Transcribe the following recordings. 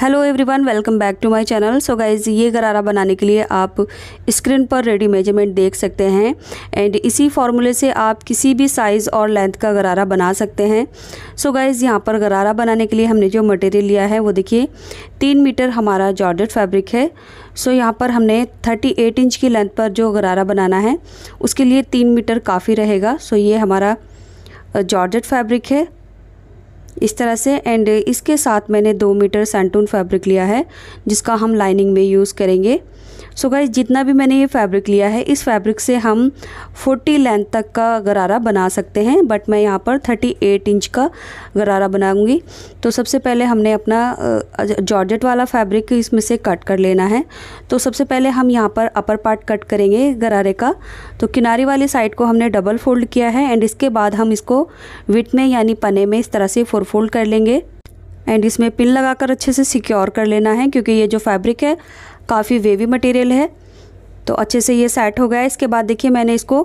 hello everyone welcome back to my channel so guys ये गरारा बनाने के लिए आप स्क्रीन पर रेडी मेजरमेंट देख सकते हैं एंड इसी फार्मूले से आप किसी भी साइज़ और लेंथ का गरारा बना सकते हैं सो गाइज़ यहाँ पर गरारा बनाने के लिए हमने जो मटेरियल लिया है वो देखिए तीन मीटर हमारा जॉर्जेट फैब्रिक है सो so यहाँ पर हमने थर्टी एट इंच की लेंथ पर जो गरारा बनाना है उसके लिए तीन मीटर काफ़ी रहेगा सो so ये हमारा जॉर्जेट फैब्रिक है इस तरह से एंड इसके साथ मैंने दो मीटर सैंटून फैब्रिक लिया है जिसका हम लाइनिंग में यूज़ करेंगे सो गाइज जितना भी मैंने ये फैब्रिक लिया है इस फैब्रिक से हम 40 लेंथ तक का गरारा बना सकते हैं बट मैं यहाँ पर 38 इंच का गरारा बनाऊंगी तो सबसे पहले हमने अपना जॉर्जेट वाला फैब्रिक इसमें से कट कर लेना है तो सबसे पहले हम यहाँ पर अपर पार्ट कट करेंगे गरारे का तो किनारे वाली साइड को हमने डबल फोल्ड किया है एंड इसके बाद हम इसको विट में यानी पने में इस तरह से फोर फोल्ड कर लेंगे एंड इसमें पिन लगाकर अच्छे से सिक्योर कर लेना है क्योंकि ये जो फैब्रिक है काफ़ी वेवी मटेरियल है तो अच्छे से ये सेट हो गया है इसके बाद देखिए मैंने इसको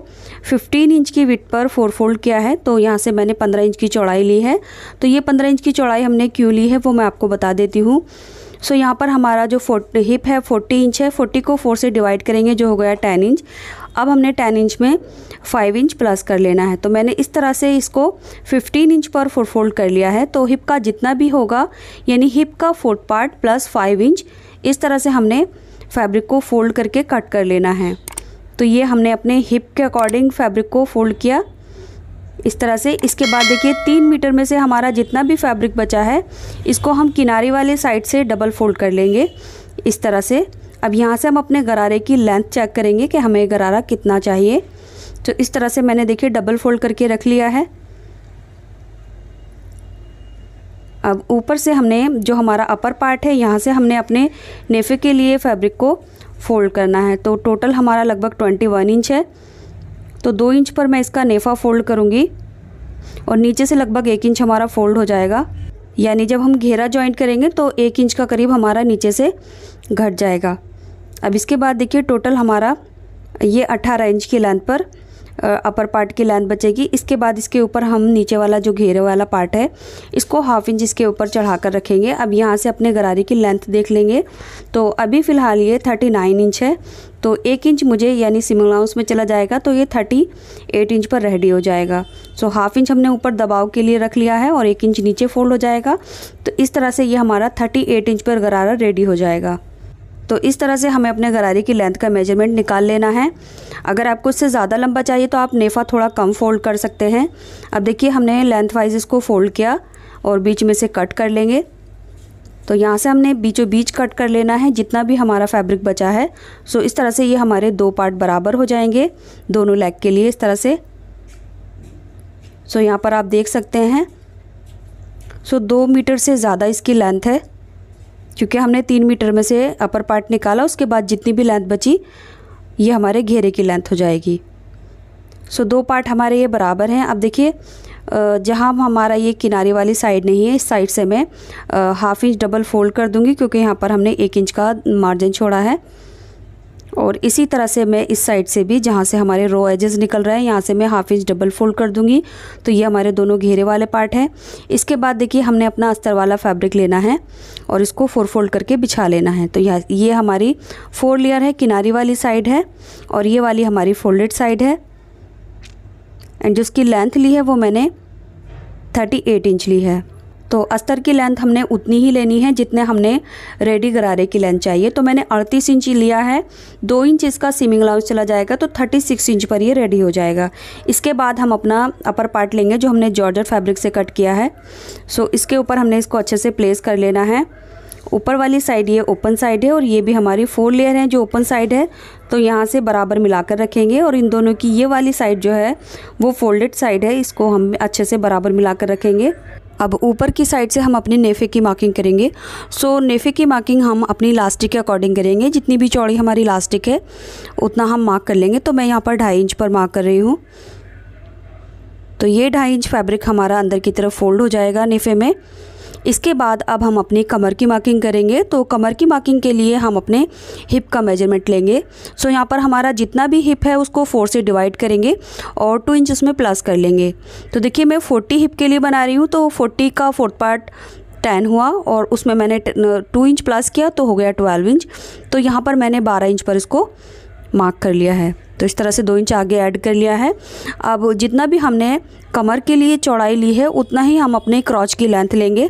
15 इंच की विट पर फोर फोल्ड किया है तो यहाँ से मैंने 15 इंच की चौड़ाई ली है तो ये 15 इंच की चौड़ाई हमने क्यों ली है वो मैं आपको बता देती हूँ सो यहाँ पर हमारा जो फोट हिप है 40 इंच है 40 को 4 से डिवाइड करेंगे जो हो गया टेन इंच अब हमने टेन इंच में फ़ाइव इंच प्लस कर लेना है तो मैंने इस तरह से इसको फिफ्टीन इंच पर फोर फोल्ड कर लिया है तो हिप का जितना भी होगा यानी हिप का fourth part plus five inch इस तरह से हमने फैब्रिक को फोल्ड करके कट कर लेना है तो ये हमने अपने हिप के अकॉर्डिंग फैब्रिक को फोल्ड किया इस तरह से इसके बाद देखिए तीन मीटर में से हमारा जितना भी फैब्रिक बचा है इसको हम किनारे वाले साइड से डबल फोल्ड कर लेंगे इस तरह से अब यहाँ से हम अपने गरारे की लेंथ चेक करेंगे कि हमें गरारा कितना चाहिए तो इस तरह से मैंने देखिए डबल फोल्ड करके रख लिया है अब ऊपर से हमने जो हमारा अपर पार्ट है यहाँ से हमने अपने नेफे के लिए फैब्रिक को फोल्ड करना है तो टोटल हमारा लगभग ट्वेंटी वन इंच है तो दो इंच पर मैं इसका नेफा फोल्ड करूँगी और नीचे से लगभग एक इंच हमारा फोल्ड हो जाएगा यानी जब हम घेरा जॉइंट करेंगे तो एक इंच का करीब हमारा नीचे से घट जाएगा अब इसके बाद देखिए टोटल हमारा ये अट्ठारह इंच की लेंथ पर अपर पार्ट की लेंथ बचेगी इसके बाद इसके ऊपर हम नीचे वाला जो घेरे वाला पार्ट है इसको हाफ इंच इसके ऊपर चढ़ा कर रखेंगे अब यहाँ से अपने गरारी की लेंथ देख लेंगे तो अभी फ़िलहाल ये थर्टी नाइन इंच है तो एक इंच मुझे यानी सिमलाउंस में चला जाएगा तो ये थर्टी एट इंच पर रेडी हो जाएगा सो हाफ इंच हमने ऊपर दबाव के लिए रख लिया है और एक इंच नीचे फोल्ड हो जाएगा तो इस तरह से ये हमारा थर्टी एट इंच पर गरारा रेडी हो जाएगा तो इस तरह से हमें अपने गरारे की लेंथ का मेजरमेंट निकाल लेना है अगर आपको इससे ज़्यादा लंबा चाहिए तो आप नेफ़ा थोड़ा कम फोल्ड कर सकते हैं अब देखिए हमने लेंथ वाइज इसको फोल्ड किया और बीच में से कट कर लेंगे तो यहाँ से हमने बीचों बीच कट कर लेना है जितना भी हमारा फैब्रिक बचा है सो इस तरह से ये हमारे दो पार्ट बराबर हो जाएंगे दोनों लेग के लिए इस तरह से सो यहाँ पर आप देख सकते हैं सो दो मीटर से ज़्यादा इसकी लेंथ है क्योंकि हमने तीन मीटर में से अपर पार्ट निकाला उसके बाद जितनी भी लेंथ बची ये हमारे घेरे की लेंथ हो जाएगी सो दो पार्ट हमारे ये बराबर हैं अब देखिए जहाँ हमारा ये किनारे वाली साइड नहीं है इस साइड से मैं हाफ़ इंच डबल फोल्ड कर दूँगी क्योंकि यहाँ पर हमने एक इंच का मार्जिन छोड़ा है और इसी तरह से मैं इस साइड से भी जहाँ से हमारे रो एजेस निकल रहे हैं यहाँ से मैं हाफ इंच डबल फोल्ड कर दूँगी तो ये हमारे दोनों घेरे वाले पार्ट हैं इसके बाद देखिए हमने अपना अस्तर वाला फैब्रिक लेना है और इसको फोर फोल्ड करके बिछा लेना है तो यह ये हमारी फोर लेयर है किनारी वाली साइड है और ये वाली हमारी फोल्डेड साइड है एंड जिसकी लेंथ ली है वो मैंने थर्टी एट इंच ली है तो अस्तर की लेंथ हमने उतनी ही लेनी है जितने हमने रेडी गरारे की लेंथ चाहिए तो मैंने अड़तीस इंच लिया है दो इंच इसका सीमिंग लाउंज चला जाएगा तो थर्टी सिक्स इंच पर ये रेडी हो जाएगा इसके बाद हम अपना अपर पार्ट लेंगे जो हमने जॉर्जर फैब्रिक से कट किया है सो इसके ऊपर हमने इसको अच्छे से प्लेस कर लेना है ऊपर वाली साइड ये ओपन साइड है और ये भी हमारी फोर लेयर है जो ओपन साइड है तो यहाँ से बराबर मिलाकर रखेंगे और इन दोनों की ये वाली साइड जो है वो फोल्डेड साइड है इसको हम अच्छे से बराबर मिलाकर रखेंगे अब ऊपर की साइड से हम अपने नेफे की मार्किंग करेंगे सो नेफे की मार्किंग हम अपनी लास्टिक के अकॉर्डिंग करेंगे जितनी भी चौड़ी हमारी लास्टिक है उतना हम मार्क कर लेंगे तो मैं यहाँ पर ढाई इंच पर मार्क कर रही हूँ तो ये ढाई इंच फैब्रिक हमारा अंदर की तरफ फोल्ड हो जाएगा नेफे में इसके बाद अब हम अपने कमर की मार्किंग करेंगे तो कमर की मार्किंग के लिए हम अपने हिप का मेजरमेंट लेंगे सो यहाँ पर हमारा जितना भी हिप है उसको फोर से डिवाइड करेंगे और टू इंच उसमें प्लस कर लेंगे तो देखिए मैं फोर्टी हिप के लिए बना रही हूँ तो फोर्टी का फोर्थ पार्ट टेन हुआ और उसमें मैंने टू इंच प्लस किया तो हो गया ट्वेल्व इंच तो यहाँ पर मैंने बारह इंच पर इसको मार्क कर लिया है तो इस तरह से दो इंच आगे ऐड कर लिया है अब जितना भी हमने कमर के लिए चौड़ाई ली है उतना ही हम अपने क्रॉच की लेंथ लेंगे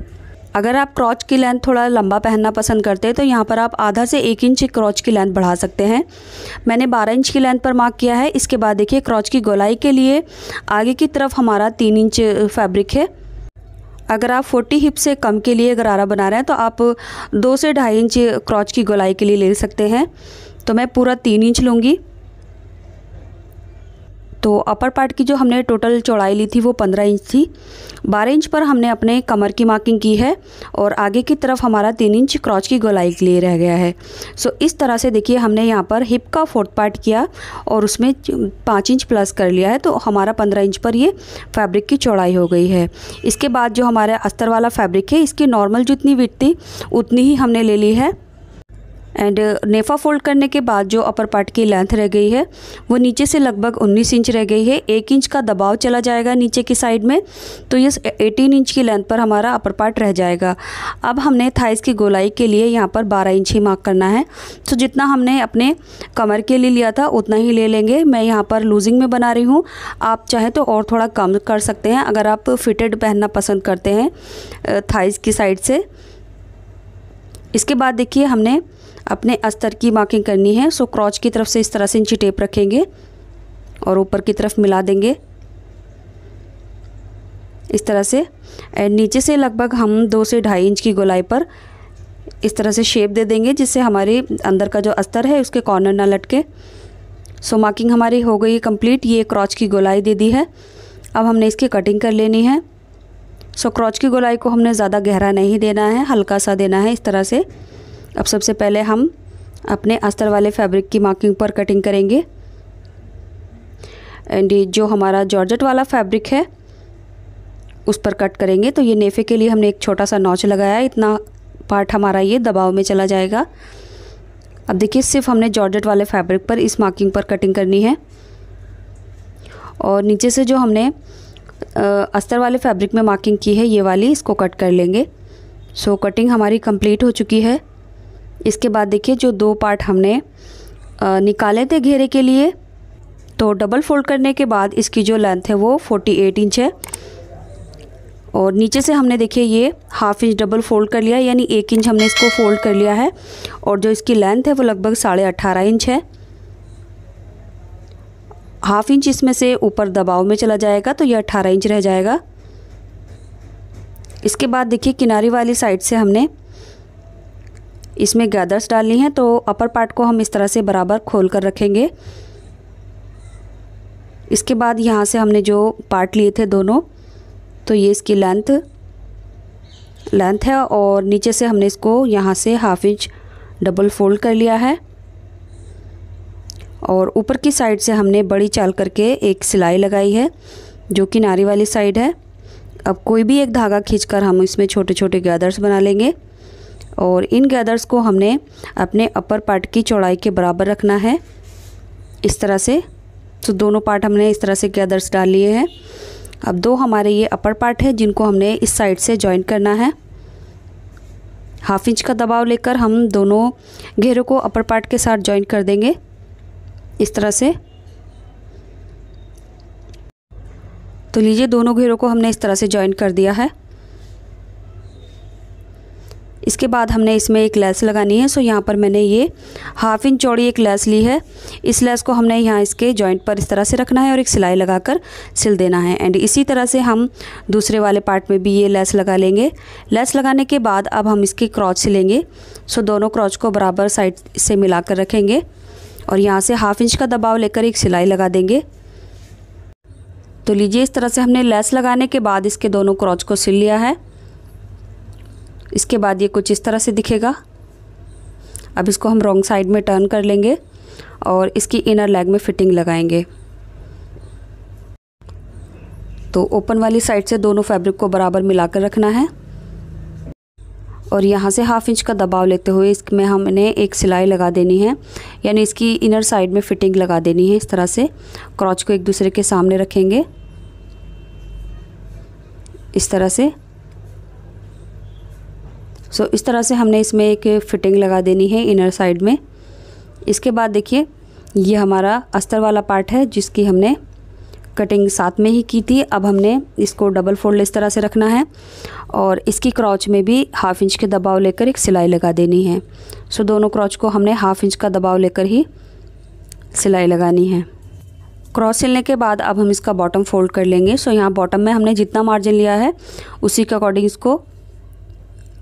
अगर आप क्रॉच की लेंथ थोड़ा लंबा पहनना पसंद करते हैं तो यहाँ पर आप आधा से एक इंच क्रॉच की लेंथ बढ़ा सकते हैं मैंने बारह इंच की लेंथ पर मार्क किया है इसके बाद देखिए क्रॉच की गोलाई के लिए आगे की तरफ हमारा तीन इंच फैब्रिक है अगर आप 40 हिप से कम के लिए गरारा बना रहे हैं तो आप दो से ढाई इंच क्रॉच की गोलाई के लिए ले सकते हैं तो मैं पूरा तीन इंच लूँगी तो अपर पार्ट की जो हमने टोटल चौड़ाई ली थी वो पंद्रह इंच थी बारह इंच पर हमने अपने कमर की मार्किंग की है और आगे की तरफ हमारा तीन इंच क्रॉच की गोलाई के लिए रह गया है सो इस तरह से देखिए हमने यहाँ पर हिप का फोर्थ पार्ट किया और उसमें पाँच इंच प्लस कर लिया है तो हमारा पंद्रह इंच पर ये फैब्रिक की चौड़ाई हो गई है इसके बाद जो हमारा अस्तर वाला फैब्रिक है इसकी नॉर्मल जितनी विट थी उतनी ही हमने ले ली है एंड uh, नेफा फोल्ड करने के बाद जो अपर पार्ट की लेंथ रह गई है वो नीचे से लगभग 19 इंच रह गई है एक इंच का दबाव चला जाएगा नीचे की साइड में तो ये 18 इंच की लेंथ पर हमारा अपर पार्ट रह जाएगा अब हमने थाइस की गोलाई के लिए यहाँ पर 12 इंच ही मार्क करना है तो जितना हमने अपने कमर के लिए लिया था उतना ही ले लेंगे मैं यहाँ पर लूजिंग में बना रही हूँ आप चाहें तो और थोड़ा कम कर सकते हैं अगर आप फिटेड पहनना पसंद करते हैं थाइस uh, की साइड से इसके बाद देखिए हमने अपने अस्तर की मार्किंग करनी है सो क्रॉच की तरफ से इस तरह से इंची टेप रखेंगे और ऊपर की तरफ मिला देंगे इस तरह से एंड नीचे से लगभग हम दो से ढाई इंच की गोलाई पर इस तरह से शेप दे देंगे जिससे हमारे अंदर का जो अस्तर है उसके कॉर्नर ना लटके सो मार्किंग हमारी हो गई कंप्लीट ये क्रॉच की गोलाई दे दी है अब हमने इसकी कटिंग कर लेनी है सो क्रॉच की गोलाई को हमने ज़्यादा गहरा नहीं देना है हल्का सा देना है इस तरह से अब सबसे पहले हम अपने अस्तर वाले फैब्रिक की मार्किंग पर कटिंग करेंगे एंड जो हमारा जॉर्जेट वाला फैब्रिक है उस पर कट करेंगे तो ये नेफे के लिए हमने एक छोटा सा नॉच लगाया इतना पार्ट हमारा ये दबाव में चला जाएगा अब देखिए सिर्फ हमने जॉर्जेट वाले फैब्रिक पर इस मार्किंग पर कटिंग करनी है और नीचे से जो हमने अस्तर वाले फैब्रिक में मार्किंग की है ये वाली इसको कट कर लेंगे सो so, कटिंग हमारी कंप्लीट हो चुकी है इसके बाद देखिए जो दो पार्ट हमने निकाले थे घेरे के लिए तो डबल फोल्ड करने के बाद इसकी जो लेंथ है वो 48 इंच है और नीचे से हमने देखिए ये हाफ इंच डबल फोल्ड कर लिया यानी एक इंच हमने इसको फोल्ड कर लिया है और जो इसकी लेंथ है वो लगभग साढ़े अट्ठारह इंच है हाफ इंच इसमें से ऊपर दबाव में चला जाएगा तो ये अट्ठारह इंच रह जाएगा इसके बाद देखिए किनारी वाली साइड से हमने इसमें गैदर्स डालनी है तो अपर पार्ट को हम इस तरह से बराबर खोल कर रखेंगे इसके बाद यहाँ से हमने जो पार्ट लिए थे दोनों तो ये इसकी लेंथ लेंथ है और नीचे से हमने इसको यहाँ से हाफ इंच डबल फोल्ड कर लिया है और ऊपर की साइड से हमने बड़ी चाल करके एक सिलाई लगाई है जो नारी वाली साइड है अब कोई भी एक धागा खींचकर हम इसमें छोटे छोटे गैदर्स बना लेंगे और इन गैदर्स को हमने अपने अपर पार्ट की चौड़ाई के बराबर रखना है इस तरह से तो दोनों पार्ट हमने इस तरह से गैदर्स डाल लिए हैं अब दो हमारे ये अपर पार्ट है जिनको हमने इस साइड से ज्वाइन करना है हाफ इंच का दबाव लेकर हम दोनों घेरों को अपर पार्ट के साथ ज्वाइन कर देंगे इस तरह से तो लीजिए दोनों घेरों को हमने इस तरह से ज्वाइन कर दिया है इसके बाद हमने इसमें एक लेस लगानी है सो यहाँ पर मैंने ये हाफ इंच चौड़ी एक लेस ली है इस लेस को हमने यहाँ इसके जॉइंट पर इस तरह से रखना है और एक सिलाई लगाकर सिल देना है एंड इसी तरह से हम दूसरे वाले पार्ट में भी ये लेस लगा लेंगे लेस लगाने के बाद अब हम इसकी क्रॉच सिलेंगे सो दोनों क्रॉच को बराबर साइड से मिला रखेंगे और यहाँ से हाफ इंच का दबाव लेकर एक सिलाई लगा देंगे तो लीजिए इस तरह से हमने लेस लगाने के बाद इसके दोनों क्रॉच को सिल लिया है इसके बाद ये कुछ इस तरह से दिखेगा अब इसको हम रॉन्ग साइड में टर्न कर लेंगे और इसकी इनर लेग में फ़िटिंग लगाएंगे तो ओपन वाली साइड से दोनों फैब्रिक को बराबर मिलाकर रखना है और यहाँ से हाफ इंच का दबाव लेते हुए इसमें हमने एक सिलाई लगा देनी है यानी इसकी इनर साइड में फ़िटिंग लगा देनी है इस तरह से क्रॉच को एक दूसरे के सामने रखेंगे इस तरह से सो इस तरह से हमने इसमें एक फिटिंग लगा देनी है इनर साइड में इसके बाद देखिए ये हमारा अस्तर वाला पार्ट है जिसकी हमने कटिंग साथ में ही की थी अब हमने इसको डबल फोल्ड इस तरह से रखना है और इसकी क्रॉच में भी हाफ इंच के दबाव लेकर एक सिलाई लगा देनी है सो दोनों क्रॉच को हमने हाफ इंच का दबाव लेकर ही सिलाई लगानी है क्रॉस सिलने के बाद अब हम इसका बॉटम फोल्ड कर लेंगे सो यहाँ बॉटम में हमने जितना मार्जिन लिया है उसी के अकॉर्डिंग इसको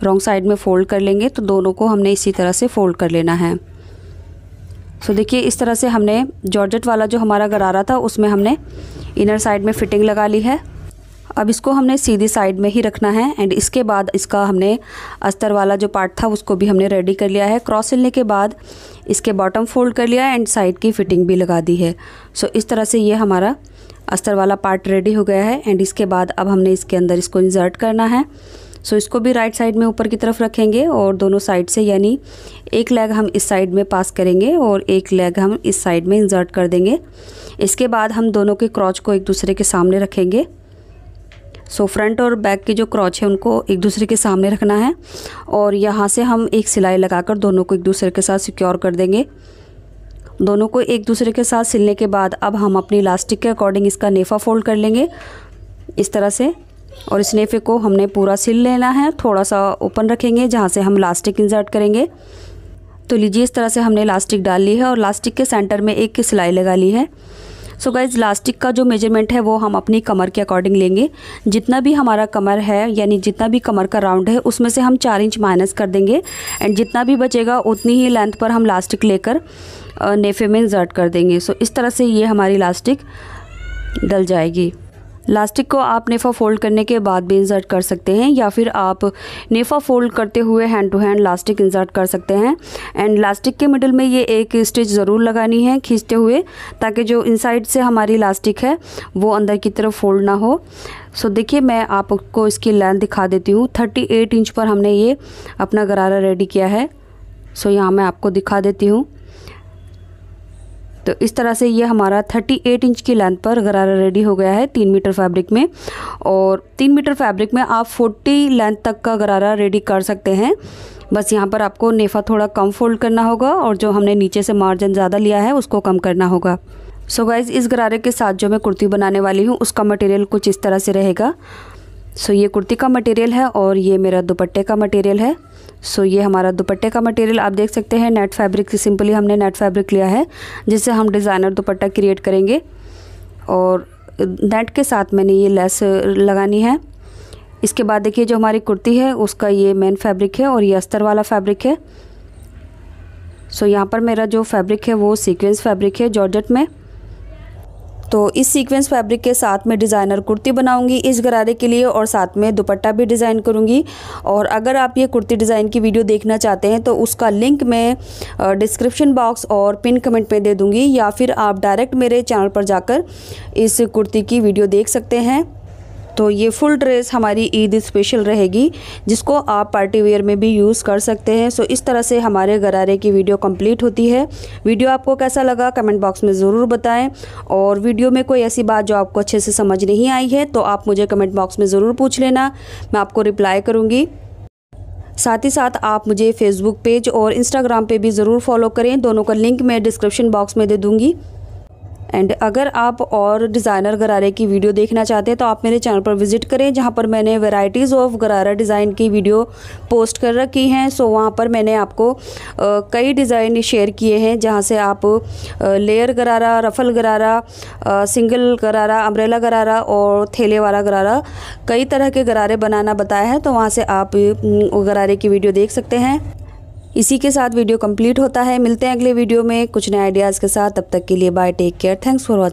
रॉन्ग साइड में फ़ोल्ड कर लेंगे तो दोनों को हमने इसी तरह से फ़ोल्ड कर लेना है सो देखिए इस तरह से हमने जॉर्जेट वाला जो हमारा गरारा था उसमें हमने इनर साइड में फ़िटिंग लगा ली है अब इसको हमने सीधी साइड में ही रखना है एंड इसके बाद इसका हमने अस्तर वाला जो पार्ट था उसको भी हमने रेडी कर लिया है क्रॉस सिलने के बाद इसके बॉटम फोल्ड कर लिया एंड साइड की फ़िटिंग भी लगा दी है सो इस तरह से ये हमारा अस्तर वाला पार्ट रेडी हो गया है एंड इसके बाद अब हमने इसके अंदर इसको इंजर्ट करना है सो इसको भी राइट साइड में ऊपर की तरफ रखेंगे और दोनों साइड से यानी एक लेग हम इस साइड में पास करेंगे और एक लेग हम इस साइड में इंसर्ट कर देंगे इसके बाद हम दोनों के क्रॉच को एक दूसरे के सामने रखेंगे सो so, फ्रंट और बैक के जो क्रॉच है उनको एक दूसरे के सामने रखना है और यहाँ से हम एक सिलाई लगाकर दोनों को एक दूसरे के साथ सिक्योर कर देंगे दोनों को एक दूसरे के साथ सिलने के बाद अब हम अपनी इलास्टिक के अकॉर्डिंग इसका नेफा फोल्ड कर लेंगे इस तरह से और इस नेफे को हमने पूरा सिल लेना है थोड़ा सा ओपन रखेंगे जहाँ से हम लास्टिक इंसर्ट करेंगे तो लीजिए इस तरह से हमने लास्टिक डाल ली है और लास्टिक के सेंटर में एक की सिलाई लगा ली है सो गाइज लास्टिक का जो मेजरमेंट है वो हम अपनी कमर के अकॉर्डिंग लेंगे जितना भी हमारा कमर है यानी जितना भी कमर का राउंड है उसमें से हम चार इंच माइनस कर देंगे एंड जितना भी बचेगा उतनी ही लेंथ पर हम लास्टिक लेकर नेफे में इंजर्ट कर देंगे सो इस तरह से ये हमारी लास्टिक डल जाएगी लास्टिक को आप नेफा फोल्ड करने के बाद भी इंसर्ट कर सकते हैं या फिर आप नेफा फोल्ड करते हुए hand to hand elastic insert कर सकते हैं एंड लास्टिक के मिडल में ये एक स्टिच ज़रूर लगानी है खींचते हुए ताकि जो इनसाइड से हमारी लास्टिक है वो अंदर की तरफ फोल्ड ना हो सो so, देखिए मैं आपको इसकी लेंथ दिखा देती हूँ थर्टी एट इंच पर हमने ये अपना गरारा रेडी किया है सो so, यहाँ मैं आपको दिखा देती हूँ तो इस तरह से ये हमारा 38 इंच की लेंथ पर गरारा रेडी हो गया है तीन मीटर फैब्रिक में और तीन मीटर फैब्रिक में आप 40 लेंथ तक का गरारा रेडी कर सकते हैं बस यहाँ पर आपको नेफा थोड़ा कम फोल्ड करना होगा और जो हमने नीचे से मार्जिन ज़्यादा लिया है उसको कम करना होगा सो so गाइज़ इस गरारे के साथ जो मैं कुर्ती बनाने वाली हूँ उसका मटेरियल कुछ इस तरह से रहेगा सो so ये कुर्ती का मटेरियल है और ये मेरा दुपट्टे का मटेरियल है सो ये हमारा दुपट्टे का मटेरियल आप देख सकते हैं नेट फैब्रिक से सिंपली हमने नेट फैब्रिक लिया है जिससे हम डिज़ाइनर दुपट्टा क्रिएट करेंगे और नेट के साथ मैंने ये लेस लगानी है इसके बाद देखिए जो हमारी कुर्ती है उसका ये मेन फैब्रिक है और ये अस्तर वाला फैब्रिक है सो यहाँ पर मेरा जो फैब्रिक है वो सीक्वेंस फैब्रिक है जॉर्जट में तो इस सीक्वेंस फैब्रिक के साथ में डिज़ाइनर कुर्ती बनाऊंगी इस गरारे के लिए और साथ में दुपट्टा भी डिज़ाइन करूंगी और अगर आप ये कुर्ती डिज़ाइन की वीडियो देखना चाहते हैं तो उसका लिंक मैं डिस्क्रिप्शन बॉक्स और पिन कमेंट में दे दूँगी या फिर आप डायरेक्ट मेरे चैनल पर जाकर इस कुर्ती की वीडियो देख सकते हैं तो ये फुल ड्रेस हमारी ईद स्पेशल रहेगी जिसको आप पार्टी वेयर में भी यूज़ कर सकते हैं सो इस तरह से हमारे गरारे की वीडियो कंप्लीट होती है वीडियो आपको कैसा लगा कमेंट बॉक्स में ज़रूर बताएं और वीडियो में कोई ऐसी बात जो आपको अच्छे से समझ नहीं आई है तो आप मुझे कमेंट बॉक्स में ज़रूर पूछ लेना मैं आपको रिप्लाई करूँगी साथ ही साथ आप मुझे फेसबुक पेज और इंस्टाग्राम पर भी ज़रूर फॉलो करें दोनों का लिंक मैं डिस्क्रिप्शन बॉक्स में दे दूँगी एंड अगर आप और डिज़ाइनर गरारे की वीडियो देखना चाहते हैं तो आप मेरे चैनल पर विजिट करें जहाँ पर मैंने वेराइटीज़ ऑफ गरारा डिज़ाइन की वीडियो पोस्ट कर रखी हैं सो वहाँ पर मैंने आपको आ, कई डिज़ाइन शेयर किए हैं जहाँ से आप आ, लेयर गरारा रफल गरारा आ, सिंगल गरारा अम्ब्रेला गरारा और थैले वाला गरारा कई तरह के गरारे बनाना बताया है तो वहाँ से आप गरारे की वीडियो देख सकते हैं इसी के साथ वीडियो कंप्लीट होता है मिलते हैं अगले वीडियो में कुछ नए आइडियाज़ के साथ तब तक के लिए bye take care thanks for